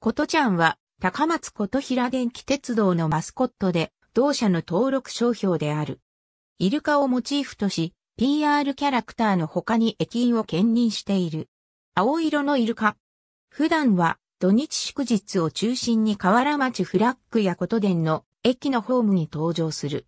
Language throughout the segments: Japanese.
ことちゃんは、高松琴平電気鉄道のマスコットで、同社の登録商標である。イルカをモチーフとし、PR キャラクターの他に駅員を兼任している。青色のイルカ。普段は土日祝日を中心に河原町フラッグや琴電の駅のホームに登場する。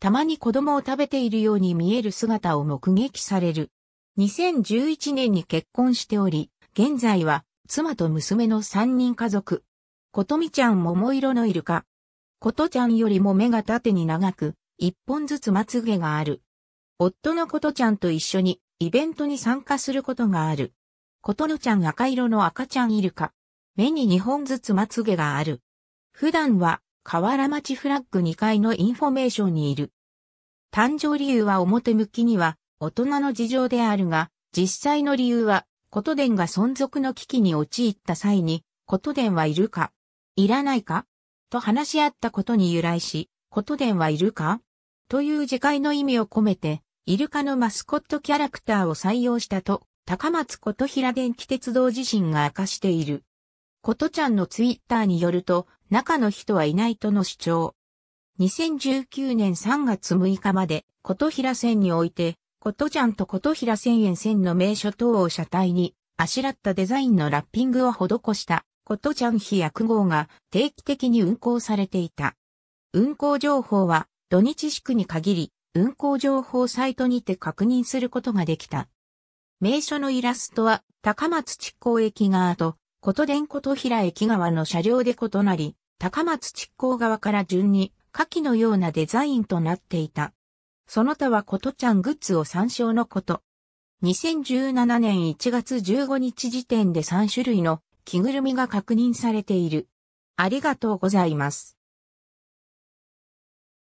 たまに子供を食べているように見える姿を目撃される。2011年に結婚しており、現在は妻と娘の三人家族。ことみちゃん桃色のイルカ。ことちゃんよりも目が縦に長く、一本ずつまつげがある。夫のことちゃんと一緒にイベントに参加することがある。ことのちゃん赤色の赤ちゃんイルカ。目に二本ずつまつげがある。普段は河原町フラッグ2階のインフォメーションにいる。誕生理由は表向きには大人の事情であるが、実際の理由はこと伝が存続の危機に陥った際に、こと伝はいるかいらないかと話し合ったことに由来し、こと伝はいるかという次回の意味を込めて、イルカのマスコットキャラクターを採用したと、高松琴平電気鉄道自身が明かしている。ことちゃんのツイッターによると、中の人はいないとの主張。2019年3月6日まで、琴平線において、ことちゃんとことひら千円千の名所等を車体に、あしらったデザインのラッピングを施した、ことちゃん飛躍号が定期的に運行されていた。運行情報は、土日祝に限り、運行情報サイトにて確認することができた。名所のイラストは、高松地港駅側と、琴電琴平駅側の車両で異なり、高松地港側から順に、下記のようなデザインとなっていた。その他はことちゃんグッズを参照のこと。2017年1月15日時点で3種類の着ぐるみが確認されている。ありがとうございます。